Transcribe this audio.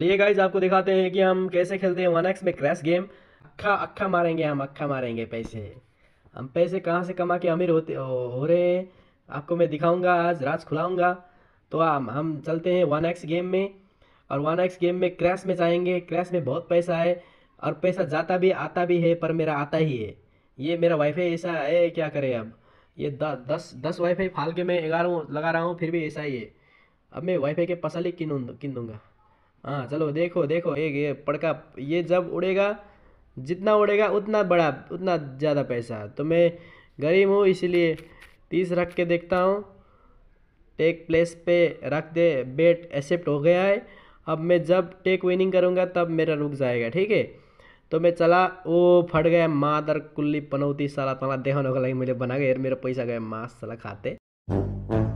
चलिए गाइज आपको दिखाते हैं कि हम कैसे खेलते हैं वन एक्स में क्रैश गेम अक्खा अक्खा मारेंगे हम अक्खा मारेंगे पैसे हम पैसे कहाँ से कमा के अमीर होते हो रहे हैं आपको मैं दिखाऊंगा आज राज खुलाऊंगा तो हम हम चलते हैं वन एक्स गेम में और वन एक्स गेम में क्रैश में जाएंगे क्रैश में बहुत पैसा है और पैसा जाता भी आता भी है पर मेरा आता ही है ये मेरा वाईफाई ऐसा है क्या करें अब ये द, दस दस वाईफाई फाल के मैं ग्यारह लगा रहा हूँ फिर भी ऐसा ही है अब मैं वाईफाई के ही किन किन दूंगा हाँ चलो देखो देखो एक ये पड़का ये जब उड़ेगा जितना उड़ेगा उतना बड़ा उतना ज़्यादा पैसा तो मैं गरीब हूँ इसलिए तीस रख के देखता हूँ टेक प्लेस पे रख दे बेट एक्सेप्ट हो गया है अब मैं जब टेक विनिंग करूँगा तब मेरा रुक जाएगा ठीक है तो मैं चला वो फट गया मादर कुल्ली पनौती साला तना देहन होगा मुझे बना गया यार मेरा पैसा गया मास्क चला खाते